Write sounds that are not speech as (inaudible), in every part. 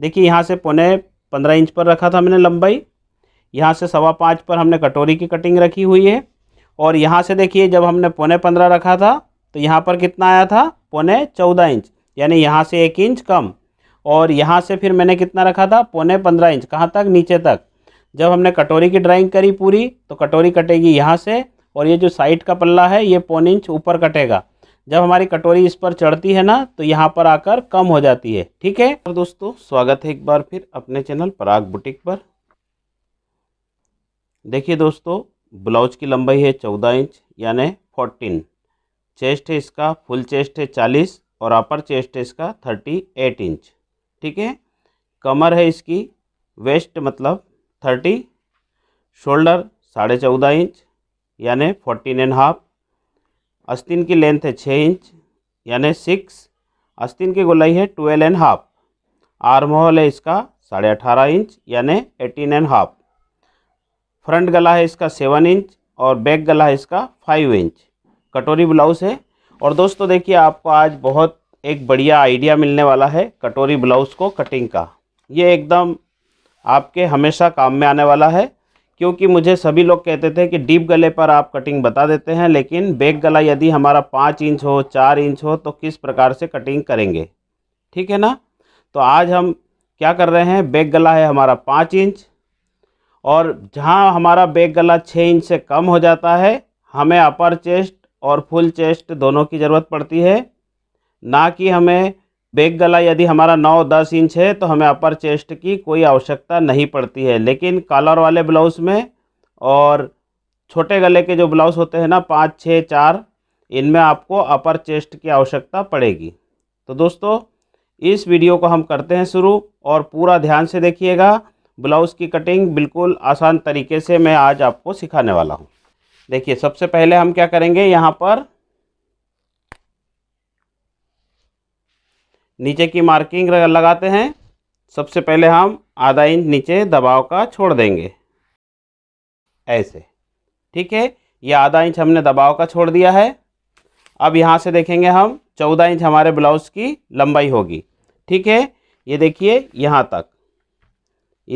देखिए यहाँ से पौने पंद्रह इंच पर रखा था हमने लंबाई यहाँ से सवा पाँच पर हमने कटोरी की कटिंग रखी हुई है और यहाँ से देखिए जब हमने पौने पंद्रह रखा था तो यहाँ पर कितना आया था पौने चौदह इंच यानी यहाँ से एक इंच कम और यहाँ से फिर मैंने कितना रखा था पौने पंद्रह इंच कहाँ तक नीचे तक जब हमने कटोरी की ड्राइंग करी पूरी तो कटोरी कटेगी यहाँ से और ये जो साइड का पल्ला है ये पौने इंच ऊपर कटेगा जब हमारी कटोरी इस पर चढ़ती है ना तो यहाँ पर आकर कम हो जाती है ठीक है और दोस्तों स्वागत है एक बार फिर अपने चैनल पराग बुटीक पर देखिए दोस्तों ब्लाउज की लंबाई है चौदह इंच यानी फोर्टीन चेस्ट है इसका फुल चेस्ट है चालीस और अपर चेस्ट है इसका थर्टी एट इंच ठीक है कमर है इसकी वेस्ट मतलब थर्टी शोल्डर साढ़े चौदह इंच यानि फोर्टीन एंड हाफ अस्तिन की लेंथ है छः इंच यानी सिक्स अस्तिन की गोलाई है twelve and half arm hole है इसका साढ़े अठारह इंच यानी एटीन एंड हाफ फ्रंट गला है इसका सेवन इंच और बैक गला है इसका फाइव इंच कटोरी ब्लाउज़ है और दोस्तों देखिए आपको आज बहुत एक बढ़िया आइडिया मिलने वाला है कटोरी ब्लाउज़ को कटिंग का ये एकदम आपके हमेशा काम में आने वाला है क्योंकि मुझे सभी लोग कहते थे कि डीप गले पर आप कटिंग बता देते हैं लेकिन बैक गला यदि हमारा पाँच इंच हो चार इंच हो तो किस प्रकार से कटिंग करेंगे ठीक है ना तो आज हम क्या कर रहे हैं बैक गला है हमारा पाँच इंच और जहाँ हमारा बैक गला छः इंच से कम हो जाता है हमें अपर चेस्ट और फुल चेस्ट दोनों की ज़रूरत पड़ती है ना कि हमें बैक गला यदि हमारा नौ दस इंच है तो हमें अपर चेस्ट की कोई आवश्यकता नहीं पड़ती है लेकिन कॉलर वाले ब्लाउज में और छोटे गले के जो ब्लाउज होते हैं ना पाँच छः चार इनमें आपको अपर चेस्ट की आवश्यकता पड़ेगी तो दोस्तों इस वीडियो को हम करते हैं शुरू और पूरा ध्यान से देखिएगा ब्लाउज़ की कटिंग बिल्कुल आसान तरीके से मैं आज आपको सिखाने वाला हूँ देखिए सबसे पहले हम क्या करेंगे यहाँ पर नीचे की मार्किंग लगाते हैं सबसे पहले हम आधा इंच नीचे दबाव का छोड़ देंगे ऐसे ठीक है ये आधा इंच हमने दबाव का छोड़ दिया है अब यहाँ से देखेंगे हम चौदह इंच हमारे ब्लाउज़ की लंबाई होगी ठीक है ये देखिए यहाँ तक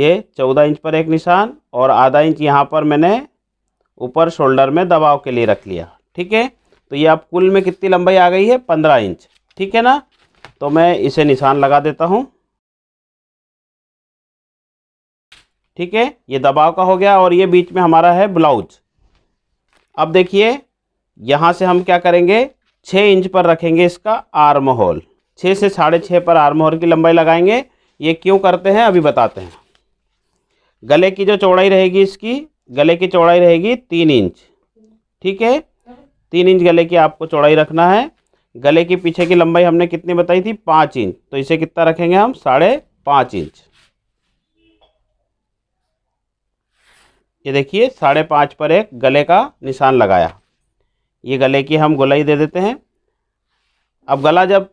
ये चौदह इंच पर एक निशान और आधा इंच यहाँ पर मैंने ऊपर शोल्डर में दबाव के लिए रख लिया ठीक है तो ये अब कुल में कितनी लंबाई आ गई है पंद्रह इंच ठीक है ना तो मैं इसे निशान लगा देता हूँ ठीक है ये दबाव का हो गया और ये बीच में हमारा है ब्लाउज अब देखिए यहाँ से हम क्या करेंगे छः इंच पर रखेंगे इसका आर्म होल छः से साढ़े छः पर आर्म होल की लंबाई लगाएंगे ये क्यों करते हैं अभी बताते हैं गले की जो चौड़ाई रहेगी इसकी गले की चौड़ाई रहेगी तीन इंच ठीक है तीन इंच गले की आपको चौड़ाई रखना है गले के पीछे की लंबाई हमने कितनी बताई थी पाँच इंच तो इसे कितना रखेंगे हम साढ़े पाँच इंच ये देखिए साढ़े पाँच पर एक गले का निशान लगाया ये गले की हम गोलाई दे देते हैं अब गला जब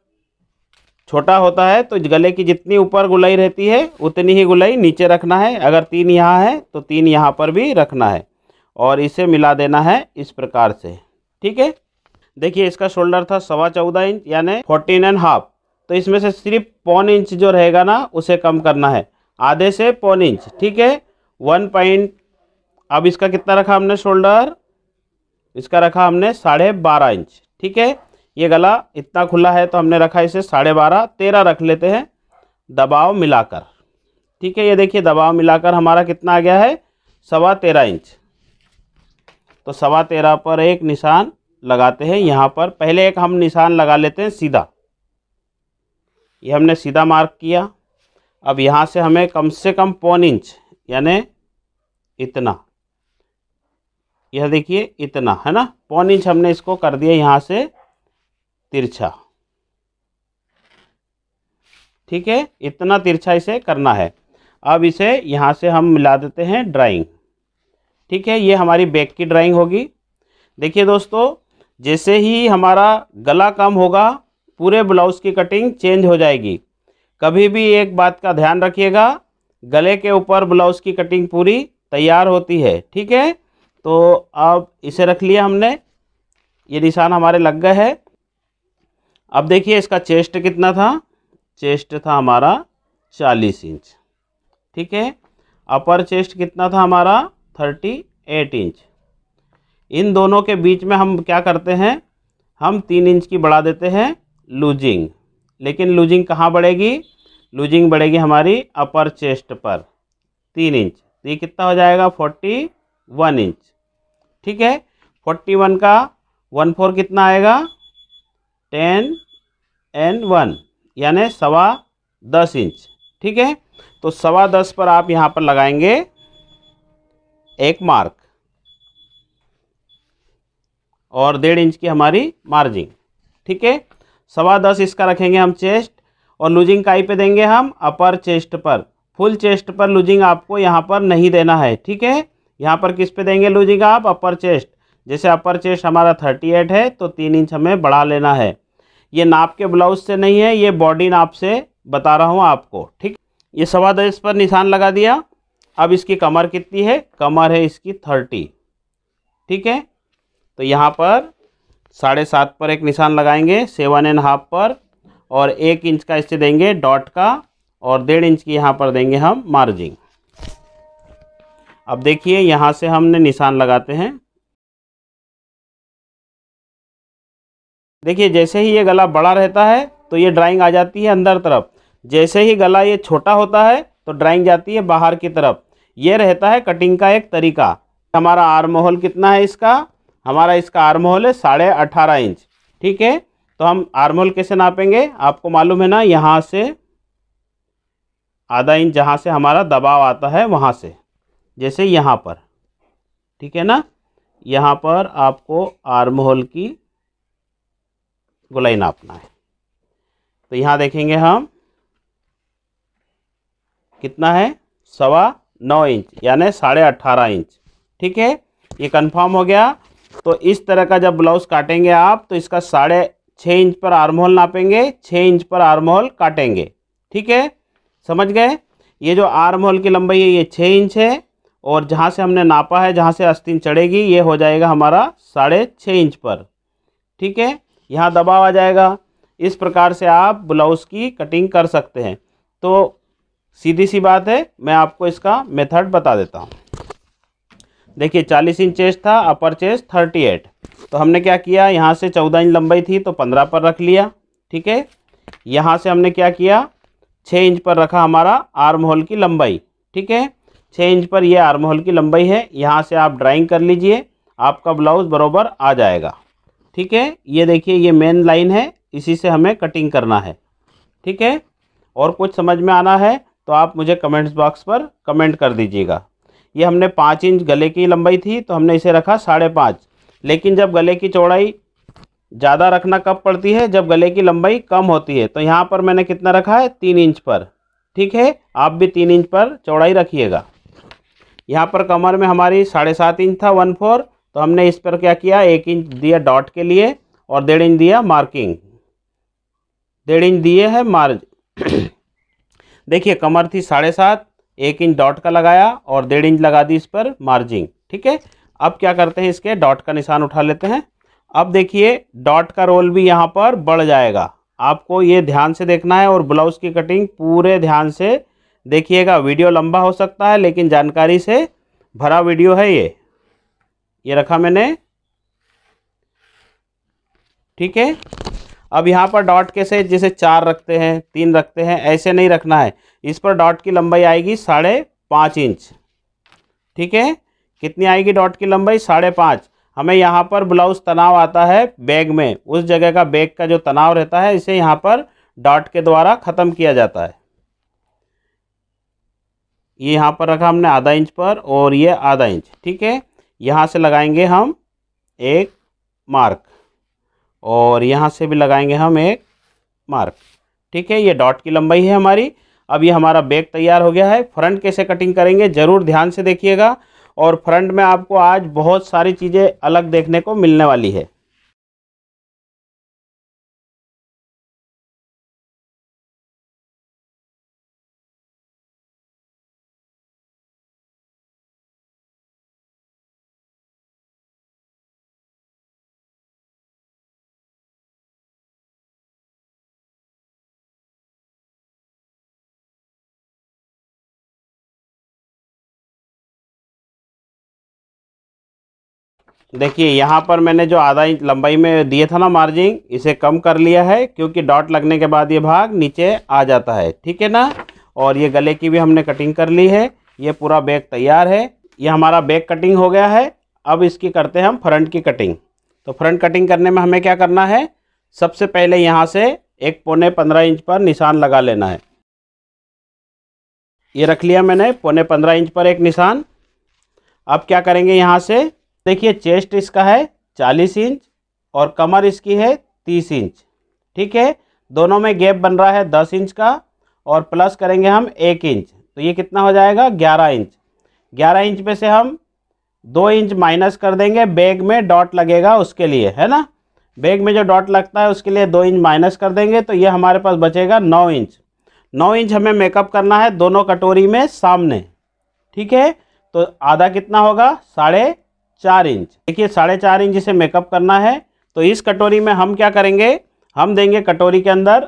छोटा होता है तो गले की जितनी ऊपर गुलाई रहती है उतनी ही गुलाई नीचे रखना है अगर तीन यहाँ है तो तीन यहाँ पर भी रखना है और इसे मिला देना है इस प्रकार से ठीक है देखिए इसका शोल्डर था सवा चौदह इंच यानी फोर्टीन एंड हाफ तो इसमें से सिर्फ पौन इंच जो रहेगा ना उसे कम करना है आधे से पौन इंच ठीक है वन पॉइंट अब इसका कितना रखा हमने शोल्डर इसका रखा हमने साढ़े बारह इंच ठीक है ये गला इतना खुला है तो हमने रखा इसे साढ़े बारह तेरह रख लेते हैं दबाव मिलाकर ठीक है ये देखिए दबाव मिलाकर हमारा कितना आ गया है सवा तेरह इंच तो सवा तेरह पर एक निशान लगाते हैं यहाँ पर पहले एक हम निशान लगा लेते हैं सीधा ये हमने सीधा मार्क किया अब यहाँ से हमें कम से कम पौन इंच यानी इतना यह देखिए इतना है ना पौन इंच हमने इसको कर दिया यहाँ से तिरछा ठीक है इतना तिरछा इसे करना है अब इसे यहाँ से हम मिला देते हैं ड्राइंग ठीक है ये हमारी बैक की ड्राइंग होगी देखिए दोस्तों जैसे ही हमारा गला कम होगा पूरे ब्लाउज़ की कटिंग चेंज हो जाएगी कभी भी एक बात का ध्यान रखिएगा गले के ऊपर ब्लाउज़ की कटिंग पूरी तैयार होती है ठीक है तो अब इसे रख लिया हमने ये निशान हमारे लग गए है अब देखिए इसका चेस्ट कितना था चेस्ट था हमारा चालीस इंच ठीक है अपर चेस्ट कितना था हमारा थर्टी एट इंच इन दोनों के बीच में हम क्या करते हैं हम तीन इंच की बढ़ा देते हैं लूजिंग लेकिन लूजिंग कहाँ बढ़ेगी लूजिंग बढ़ेगी हमारी अपर चेस्ट पर तीन इंच तो ये कितना हो जाएगा फोर्टी वन इंच ठीक है फोर्टी वन का वन फोर कितना आएगा टेन एन वन यानि सवा दस इंच ठीक है तो सवा दस पर आप यहाँ पर लगाएंगे एक मार्क और डेढ़ इंच की हमारी मार्जिन ठीक है सवा दस इसका रखेंगे हम चेस्ट और लूजिंग काई पे देंगे हम अपर चेस्ट पर फुल चेस्ट पर लूजिंग आपको यहाँ पर नहीं देना है ठीक है यहाँ पर किस पे देंगे लूजिंग आप अपर चेस्ट जैसे अपर चेस्ट हमारा थर्टी एट है तो तीन इंच हमें बढ़ा लेना है ये नाप के ब्लाउज से नहीं है ये बॉडी नाप से बता रहा हूँ आपको ठीक ये सवा दस पर निशान लगा दिया अब इसकी कमर कितनी है कमर है इसकी थर्टी ठीक है तो यहाँ पर साढ़े सात पर एक निशान लगाएंगे सेवन एंड हाफ पर और एक इंच का इससे देंगे डॉट का और डेढ़ इंच की यहाँ पर देंगे हम मार्जिन अब देखिए यहाँ से हमने निशान लगाते हैं देखिए जैसे ही ये गला बड़ा रहता है तो ये ड्राइंग आ जाती है अंदर तरफ जैसे ही गला ये छोटा होता है तो ड्राइंग जाती है बाहर की तरफ ये रहता है कटिंग का एक तरीका हमारा आर्म होल कितना है इसका हमारा इसका आर्महोल है साढ़े अठारह इंच ठीक है तो हम आर्महोल कैसे नापेंगे आपको मालूम है ना यहाँ से आधा इंच जहाँ से हमारा दबाव आता है वहाँ से जैसे यहाँ पर ठीक है ना यहाँ पर आपको आर्महोल की गोलाई नापना है तो यहाँ देखेंगे हम कितना है सवा नौ इंच यानी साढ़े अट्ठारह इंच ठीक है ये कंफर्म हो गया तो इस तरह का जब ब्लाउज काटेंगे आप तो इसका साढ़े छः इंच पर होल नापेंगे छः इंच पर होल काटेंगे ठीक है समझ गए ये जो होल की लंबाई है ये छः इंच है और जहाँ से हमने नापा है जहाँ से अस्तीन चढ़ेगी ये हो जाएगा हमारा साढ़े छः इंच पर ठीक है यहाँ दबाव आ जाएगा इस प्रकार से आप ब्लाउज़ की कटिंग कर सकते हैं तो सीधी सी बात है मैं आपको इसका मेथड बता देता हूँ देखिए चालीस इंच चेस्ट था अपर चेस्ट थर्टी एट तो हमने क्या किया यहाँ से चौदह इंच लंबाई थी तो पंद्रह पर रख लिया ठीक है यहाँ से हमने क्या किया छः इंच पर रखा हमारा आर्म होल की लंबाई ठीक है छः इंच पर यह आर्म होल की लंबाई है यहाँ से आप ड्राइंग कर लीजिए आपका ब्लाउज़ बरोबर आ जाएगा ठीक है ये देखिए ये मेन लाइन है इसी से हमें कटिंग करना है ठीक है और कुछ समझ में आना है तो आप मुझे कमेंट्स बॉक्स पर कमेंट कर दीजिएगा ये हमने पाँच इंच गले की लंबाई थी तो हमने इसे रखा साढ़े पाँच लेकिन जब गले की चौड़ाई ज़्यादा रखना कब पड़ती है जब गले की लंबाई कम होती है तो यहाँ पर मैंने कितना रखा है तीन इंच पर ठीक है आप भी तीन इंच पर चौड़ाई रखिएगा यहाँ पर कमर में हमारी साढ़े सात इंच था वन फोर तो हमने इस पर क्या किया एक इंच दिया डॉट के लिए और डेढ़ इंच दिया मार्किंग डेढ़ इंच दिए है मार्ज (coughs) देखिए कमर थी साढ़े सात एक इंच डॉट का लगाया और डेढ़ इंच लगा दी इस पर मार्जिंग ठीक है अब क्या करते हैं इसके डॉट का निशान उठा लेते हैं अब देखिए डॉट का रोल भी यहाँ पर बढ़ जाएगा आपको ये ध्यान से देखना है और ब्लाउज़ की कटिंग पूरे ध्यान से देखिएगा वीडियो लंबा हो सकता है लेकिन जानकारी से भरा वीडियो है ये ये रखा मैंने ठीक है अब यहाँ पर डॉट कैसे जैसे चार रखते हैं तीन रखते हैं ऐसे नहीं रखना है इस पर डॉट की लंबाई आएगी साढ़े पाँच इंच ठीक है कितनी आएगी डॉट की लंबाई साढ़े पाँच हमें यहाँ पर ब्लाउज तनाव आता है बैग में उस जगह का बैग का जो तनाव रहता है इसे यहाँ पर डॉट के द्वारा ख़त्म किया जाता है ये यहाँ पर रखा हमने आधा इंच पर और ये आधा इंच ठीक है यहाँ से लगाएंगे हम एक मार्क और यहाँ से भी लगाएंगे हम एक मार्क ठीक है ये डॉट की लंबाई है हमारी अब ये हमारा बैग तैयार हो गया है फ्रंट कैसे कटिंग करेंगे ज़रूर ध्यान से देखिएगा और फ्रंट में आपको आज बहुत सारी चीज़ें अलग देखने को मिलने वाली है देखिए यहाँ पर मैंने जो आधा इंच लंबाई में दिए था ना मार्जिन इसे कम कर लिया है क्योंकि डॉट लगने के बाद ये भाग नीचे आ जाता है ठीक है ना और ये गले की भी हमने कटिंग कर ली है ये पूरा बैग तैयार है ये हमारा बैग कटिंग हो गया है अब इसकी करते हैं हम फ्रंट की कटिंग तो फ्रंट कटिंग करने में हमें क्या करना है सबसे पहले यहाँ से एक पौने पंद्रह इंच पर निशान लगा लेना है ये रख लिया मैंने पौने पंद्रह इंच पर एक निशान अब क्या करेंगे यहाँ से देखिए चेस्ट इसका है चालीस इंच और कमर इसकी है तीस इंच ठीक है दोनों में गैप बन रहा है दस इंच का और प्लस करेंगे हम एक इंच तो ये कितना हो जाएगा ग्यारह इंच ग्यारह इंच में से हम दो इंच माइनस कर देंगे बैग में डॉट लगेगा उसके लिए है ना बैग में जो डॉट लगता है उसके लिए दो इंच माइनस कर देंगे तो ये हमारे पास बचेगा नौ इंच नौ इंच हमें मेकअप करना है दोनों कटोरी में सामने ठीक है तो आधा कितना होगा साढ़े चार इंच देखिए साढ़े चार इंच इसे मेकअप करना है तो इस कटोरी में हम क्या करेंगे हम देंगे कटोरी के अंदर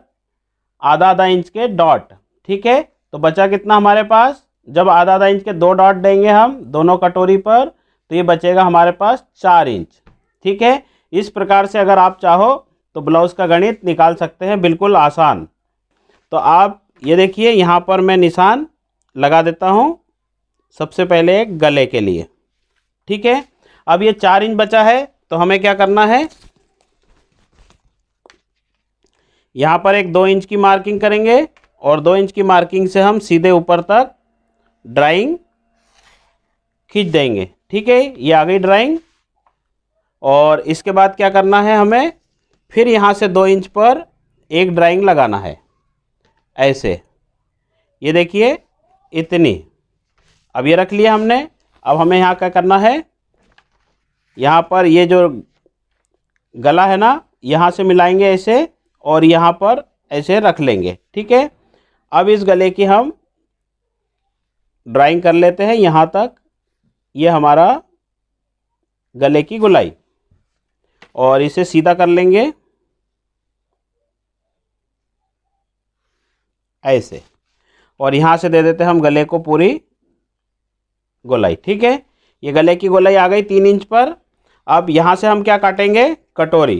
आधा आधा इंच के डॉट ठीक है तो बचा कितना हमारे पास जब आधा आधा इंच के दो डॉट देंगे हम दोनों कटोरी पर तो ये बचेगा हमारे पास चार इंच ठीक है इस प्रकार से अगर आप चाहो तो ब्लाउज़ का गणित निकाल सकते हैं बिल्कुल आसान तो आप ये देखिए यहाँ पर मैं निशान लगा देता हूँ सबसे पहले एक गले के लिए ठीक है अब ये चार इंच बचा है तो हमें क्या करना है यहाँ पर एक दो इंच की मार्किंग करेंगे और दो इंच की मार्किंग से हम सीधे ऊपर तक ड्राइंग खींच देंगे ठीक है ये आ गई ड्राइंग और इसके बाद क्या करना है हमें फिर यहाँ से दो इंच पर एक ड्राइंग लगाना है ऐसे ये देखिए इतनी अब ये रख लिया हमने अब हमें यहाँ क्या करना है यहाँ पर ये जो गला है ना यहाँ से मिलाएंगे ऐसे और यहाँ पर ऐसे रख लेंगे ठीक है अब इस गले की हम ड्राइंग कर लेते हैं यहाँ तक ये हमारा गले की गुलाई और इसे सीधा कर लेंगे ऐसे और यहाँ से दे देते हैं हम गले को पूरी गोलाई ठीक है ये गले की गोलाई आ गई तीन इंच पर अब यहाँ से हम क्या काटेंगे कटोरी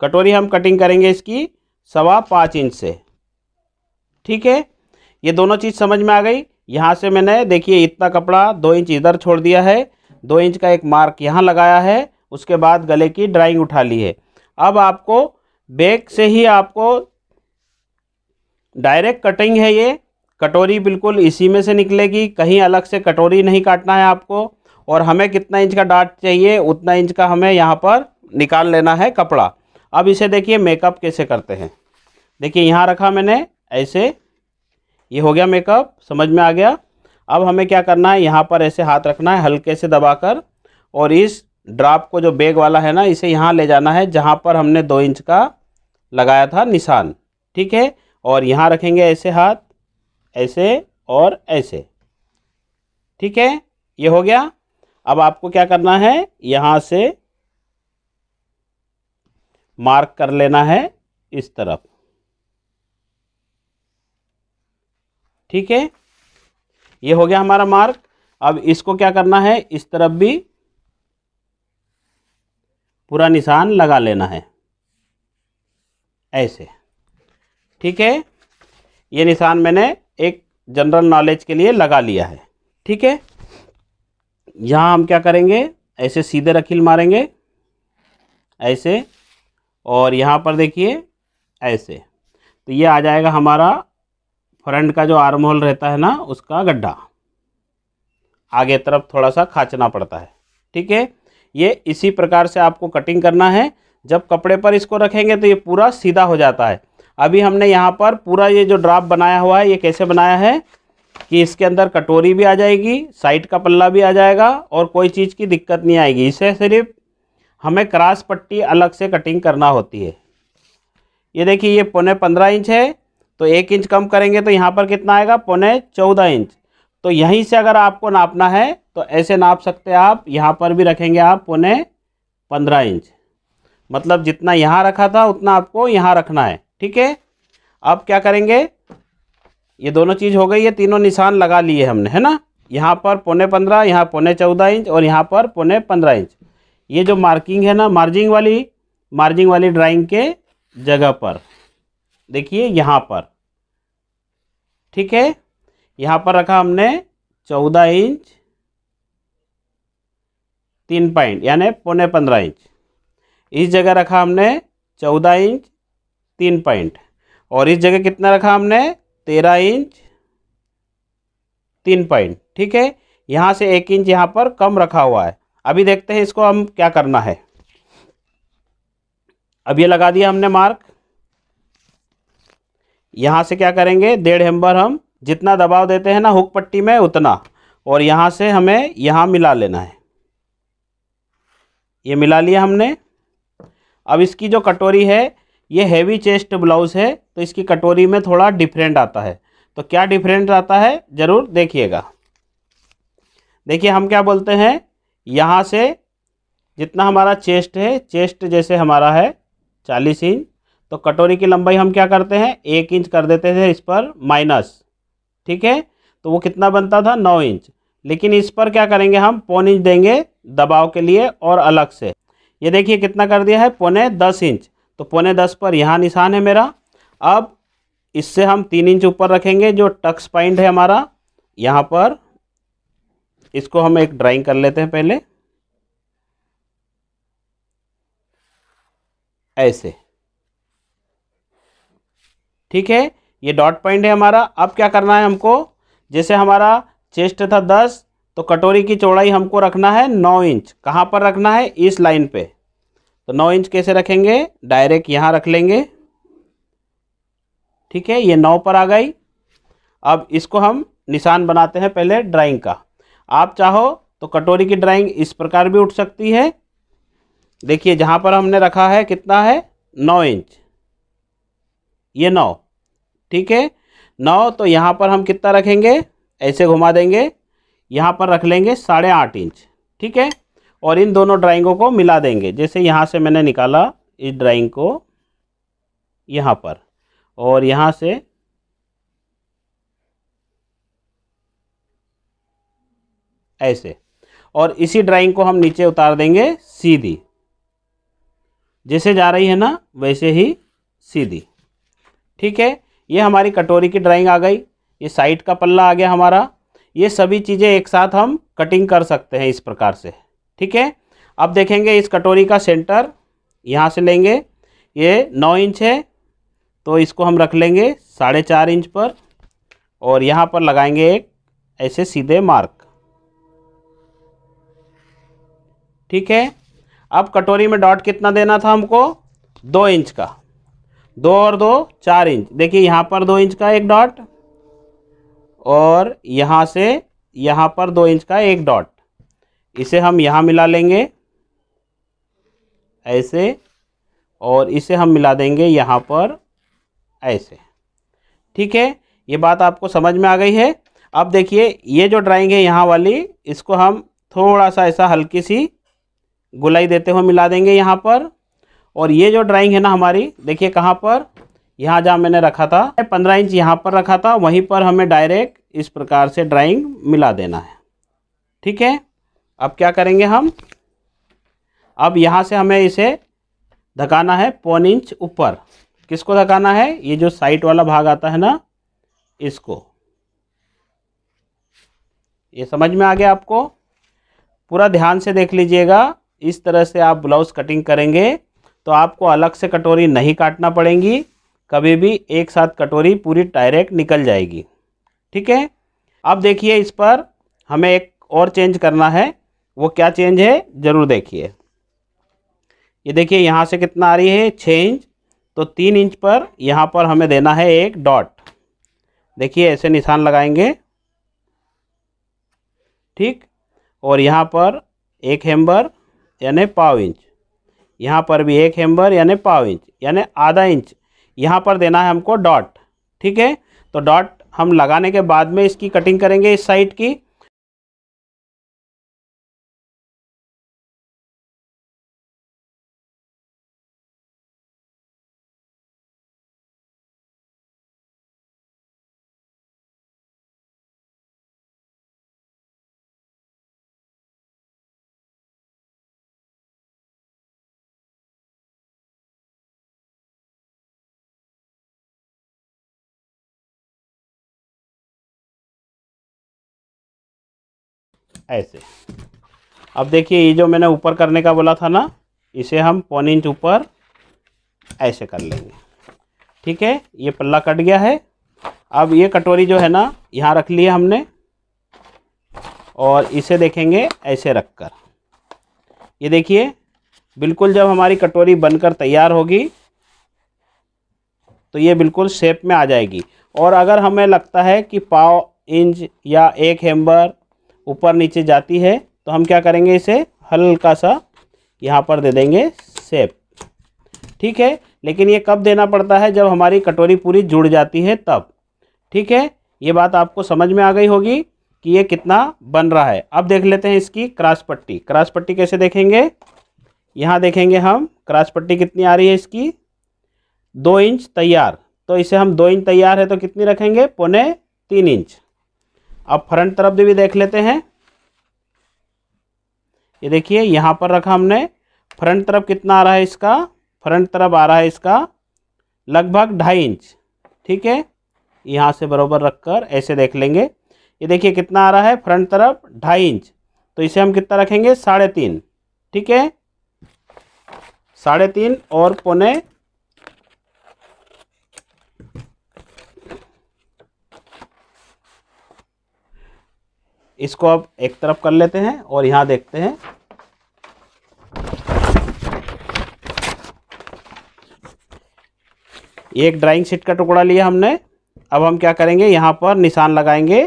कटोरी हम कटिंग करेंगे इसकी सवा पाँच इंच से ठीक है ये दोनों चीज़ समझ में आ गई यहाँ से मैंने देखिए इतना कपड़ा दो इंच इधर छोड़ दिया है दो इंच का एक मार्क यहाँ लगाया है उसके बाद गले की ड्राइंग उठा ली है अब आपको बैक से ही आपको डायरेक्ट कटिंग है ये कटोरी बिल्कुल इसी में से निकलेगी कहीं अलग से कटोरी नहीं काटना है आपको और हमें कितना इंच का डाट चाहिए उतना इंच का हमें यहाँ पर निकाल लेना है कपड़ा अब इसे देखिए मेकअप कैसे करते हैं देखिए यहाँ रखा मैंने ऐसे ये हो गया मेकअप समझ में आ गया अब हमें क्या करना है यहाँ पर ऐसे हाथ रखना है हल्के से दबाकर और इस ड्राप को जो बैग वाला है ना इसे यहाँ ले जाना है जहाँ पर हमने दो इंच का लगाया था निशान ठीक है और यहाँ रखेंगे ऐसे हाथ ऐसे और ऐसे ठीक है ये हो गया अब आपको क्या करना है यहां से मार्क कर लेना है इस तरफ ठीक है ये हो गया हमारा मार्क अब इसको क्या करना है इस तरफ भी पूरा निशान लगा लेना है ऐसे ठीक है ये निशान मैंने एक जनरल नॉलेज के लिए लगा लिया है ठीक है यहाँ हम क्या करेंगे ऐसे सीधे रखील मारेंगे ऐसे और यहाँ पर देखिए ऐसे तो ये आ जाएगा हमारा फ्रंट का जो आर्म होल रहता है ना उसका गड्ढा आगे तरफ थोड़ा सा खाँचना पड़ता है ठीक है ये इसी प्रकार से आपको कटिंग करना है जब कपड़े पर इसको रखेंगे तो ये पूरा सीधा हो जाता है अभी हमने यहाँ पर पूरा ये जो ड्राफ्ट बनाया हुआ है ये कैसे बनाया है कि इसके अंदर कटोरी भी आ जाएगी साइड का पल्ला भी आ जाएगा और कोई चीज़ की दिक्कत नहीं आएगी इसे सिर्फ हमें क्रास पट्टी अलग से कटिंग करना होती है ये देखिए ये पौने पंद्रह इंच है तो एक इंच कम करेंगे तो यहाँ पर कितना आएगा पौने चौदह इंच तो यहीं से अगर आपको नापना है तो ऐसे नाप सकते हैं आप यहाँ पर भी रखेंगे आप पौने पंद्रह इंच मतलब जितना यहाँ रखा था उतना आपको यहाँ रखना है ठीक है अब क्या करेंगे ये दोनों चीज़ हो गई है तीनों निशान लगा लिए हमने है ना यहाँ पर पौने पंद्रह यहाँ पौने चौदह इंच और यहाँ पर पौने पंद्रह इंच ये जो मार्किंग है ना मार्जिंग वाली मार्जिंग वाली ड्राइंग के जगह पर देखिए यहाँ पर ठीक है यहाँ पर रखा हमने चौदह इंच तीन पॉइंट यानी पौने पंद्रह इंच इस जगह रखा हमने चौदह इंच तीन पॉइंट और इस जगह कितना रखा हमने तेरह इंच तीन पॉइंट ठीक है यहाँ से एक इंच यहाँ पर कम रखा हुआ है अभी देखते हैं इसको हम क्या करना है अब ये लगा दिया हमने मार्क यहाँ से क्या करेंगे डेढ़ हेम्बर हम जितना दबाव देते हैं ना हुक पट्टी में उतना और यहाँ से हमें यहाँ मिला लेना है ये मिला लिया हमने अब इसकी जो कटोरी है ये हैवी चेस्ट ब्लाउज है तो इसकी कटोरी में थोड़ा डिफरेंट आता है तो क्या डिफरेंट आता है ज़रूर देखिएगा देखिए हम क्या बोलते हैं यहाँ से जितना हमारा चेस्ट है चेस्ट जैसे हमारा है चालीस इंच तो कटोरी की लंबाई हम क्या करते हैं एक इंच कर देते थे इस पर माइनस ठीक है तो वो कितना बनता था नौ इंच लेकिन इस पर क्या करेंगे हम पौन इंच देंगे दबाव के लिए और अलग से ये देखिए कितना कर दिया है पौने दस इंच तो पौने दस पर यहाँ निशान है मेरा अब इससे हम तीन इंच ऊपर रखेंगे जो टक्स पॉइंट है हमारा यहाँ पर इसको हम एक ड्राइंग कर लेते हैं पहले ऐसे ठीक है ये डॉट पॉइंट है हमारा अब क्या करना है हमको जैसे हमारा चेस्ट था दस तो कटोरी की चौड़ाई हमको रखना है नौ इंच कहाँ पर रखना है इस लाइन पे तो नौ इंच कैसे रखेंगे डायरेक्ट यहाँ रख लेंगे ठीक है ये नौ पर आ गई अब इसको हम निशान बनाते हैं पहले ड्राइंग का आप चाहो तो कटोरी की ड्राइंग इस प्रकार भी उठ सकती है देखिए जहाँ पर हमने रखा है कितना है नौ इंच ये नौ ठीक है नौ तो यहाँ पर हम कितना रखेंगे ऐसे घुमा देंगे यहाँ पर रख लेंगे साढ़े आठ इंच ठीक है और इन दोनों ड्राइंगों को मिला देंगे जैसे यहाँ से मैंने निकाला इस ड्राइंग को यहाँ पर और यहाँ से ऐसे और इसी ड्राइंग को हम नीचे उतार देंगे सीधी जैसे जा रही है ना वैसे ही सीधी ठीक है ये हमारी कटोरी की ड्राइंग आ गई ये साइड का पल्ला आ गया हमारा ये सभी चीज़ें एक साथ हम कटिंग कर सकते हैं इस प्रकार से ठीक है अब देखेंगे इस कटोरी का सेंटर यहाँ से लेंगे ये नौ इंच है तो इसको हम रख लेंगे साढ़े चार इंच पर और यहाँ पर लगाएंगे एक ऐसे सीधे मार्क ठीक है अब कटोरी में डॉट कितना देना था हमको दो इंच का दो और दो चार इंच देखिए यहाँ पर दो इंच का एक डॉट और यहाँ से यहाँ पर दो इंच का एक डॉट इसे हम यहाँ मिला लेंगे ऐसे और इसे हम मिला देंगे यहाँ पर ऐसे ठीक है ये बात आपको समझ में आ गई है अब देखिए ये जो ड्राइंग है यहाँ वाली इसको हम थोड़ा सा ऐसा हल्की सी गुलाई देते हुए मिला देंगे यहाँ पर और ये जो ड्राइंग है ना हमारी देखिए कहाँ पर यहाँ जहाँ मैंने रखा था पंद्रह इंच यहाँ पर रखा था वहीं पर हमें डायरेक्ट इस प्रकार से ड्राइंग मिला देना है ठीक है अब क्या करेंगे हम अब यहाँ से हमें इसे धकाना है पौन इंच ऊपर किसको धकाना है ये जो साइट वाला भाग आता है ना इसको ये समझ में आ गया आपको पूरा ध्यान से देख लीजिएगा इस तरह से आप ब्लाउज़ कटिंग करेंगे तो आपको अलग से कटोरी नहीं काटना पड़ेगी कभी भी एक साथ कटोरी पूरी डायरेक्ट निकल जाएगी ठीक है अब देखिए इस पर हमें एक और चेंज करना है वो क्या चेंज है ज़रूर देखिए ये देखिए यहाँ से कितना आ रही है छः इंच तो तीन इंच पर यहाँ पर हमें देना है एक डॉट देखिए ऐसे निशान लगाएंगे ठीक और यहाँ पर एक हेम्बर यानी पाव इंच यहाँ पर भी एक हेम्बर यानी पाव इंच यानी आधा इंच यहाँ पर देना है हमको डॉट ठीक है तो डॉट हम लगाने के बाद में इसकी कटिंग करेंगे इस साइड की ऐसे अब देखिए ये जो मैंने ऊपर करने का बोला था ना इसे हम पौन इंच ऊपर ऐसे कर लेंगे ठीक है ये पल्ला कट गया है अब ये कटोरी जो है ना यहाँ रख लिया हमने और इसे देखेंगे ऐसे रख कर ये देखिए बिल्कुल जब हमारी कटोरी बनकर तैयार होगी तो ये बिल्कुल शेप में आ जाएगी और अगर हमें लगता है कि पाव इंच या एक हेम्बर ऊपर नीचे जाती है तो हम क्या करेंगे इसे हल्का सा यहाँ पर दे देंगे सेप ठीक है लेकिन ये कब देना पड़ता है जब हमारी कटोरी पूरी जुड़ जाती है तब ठीक है ये बात आपको समझ में आ गई होगी कि ये कितना बन रहा है अब देख लेते हैं इसकी क्रास पट्टी क्रास पट्टी कैसे देखेंगे यहाँ देखेंगे हम क्रास पट्टी कितनी आ रही है इसकी दो इंच तैयार तो इसे हम दो इंच तैयार है तो कितनी रखेंगे पौने तीन इंच अब फ्रंट तरफ भी देख लेते हैं ये देखिए यहाँ पर रखा हमने फ्रंट तरफ कितना आ रहा है इसका फ्रंट तरफ आ रहा है इसका लगभग ढाई इंच ठीक है यहाँ से बराबर रखकर ऐसे देख लेंगे ये देखिए कितना आ रहा है फ्रंट तरफ ढाई इंच तो इसे हम कितना रखेंगे साढ़े तीन ठीक है साढ़े तीन और पौने इसको अब एक तरफ कर लेते हैं और यहाँ देखते हैं एक ड्राइंग शीट का टुकड़ा लिया हमने अब हम क्या करेंगे यहाँ पर निशान लगाएंगे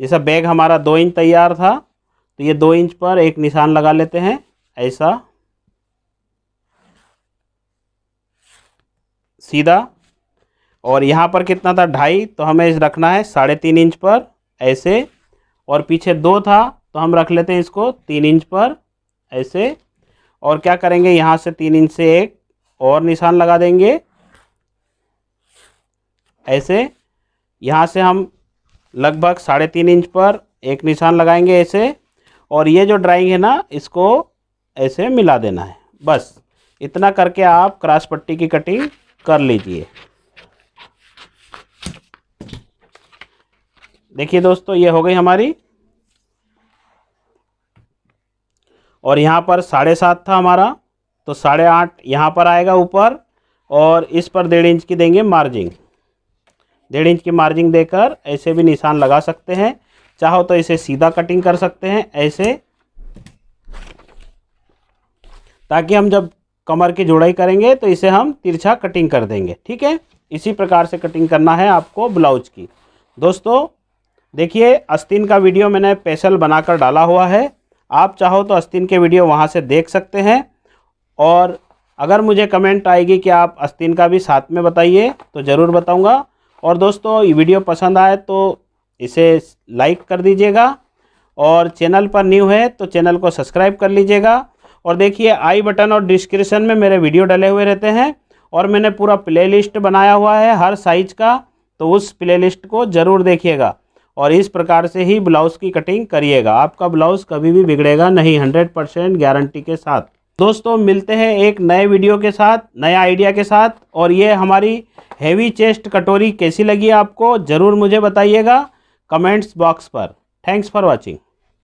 जैसा बैग हमारा दो इंच तैयार था तो ये दो इंच पर एक निशान लगा लेते हैं ऐसा सीधा और यहाँ पर कितना था ढाई तो हमें रखना है साढ़े तीन इंच पर ऐसे और पीछे दो था तो हम रख लेते हैं इसको तीन इंच पर ऐसे और क्या करेंगे यहाँ से तीन इंच से एक और निशान लगा देंगे ऐसे यहाँ से हम लगभग साढ़े तीन इंच पर एक निशान लगाएंगे ऐसे और ये जो ड्राइंग है ना इसको ऐसे मिला देना है बस इतना करके आप क्रास पट्टी की कटिंग कर लीजिए देखिए दोस्तों ये हो गई हमारी और यहाँ पर साढ़े सात था हमारा तो साढ़े आठ यहाँ पर आएगा ऊपर और इस पर डेढ़ इंच की देंगे मार्जिंग डेढ़ इंच की मार्जिंग देकर ऐसे भी निशान लगा सकते हैं चाहो तो इसे सीधा कटिंग कर सकते हैं ऐसे ताकि हम जब कमर की जुड़ाई करेंगे तो इसे हम तिरछा कटिंग कर देंगे ठीक है इसी प्रकार से कटिंग करना है आपको ब्लाउज की दोस्तों देखिए अस्तिन का वीडियो मैंने स्पेशल बनाकर डाला हुआ है आप चाहो तो अस्तिन के वीडियो वहाँ से देख सकते हैं और अगर मुझे कमेंट आएगी कि आप अस्तिन का भी साथ में बताइए तो ज़रूर बताऊँगा और दोस्तों ये वीडियो पसंद आए तो इसे लाइक कर दीजिएगा और चैनल पर न्यू है तो चैनल को सब्सक्राइब कर लीजिएगा और देखिए आई बटन और डिस्क्रिप्शन में मेरे वीडियो डले हुए रहते हैं और मैंने पूरा प्लेलिस्ट बनाया हुआ है हर साइज का तो उस प्लेलिस्ट को ज़रूर देखिएगा और इस प्रकार से ही ब्लाउज़ की कटिंग करिएगा आपका ब्लाउज़ कभी भी बिगड़ेगा नहीं हंड्रेड परसेंट गारंटी के साथ दोस्तों मिलते हैं एक नए वीडियो के साथ नया आइडिया के साथ और ये हमारी हैवी चेस्ट कटोरी कैसी लगी आपको ज़रूर मुझे बताइएगा कमेंट्स बॉक्स पर थैंक्स फॉर वॉचिंग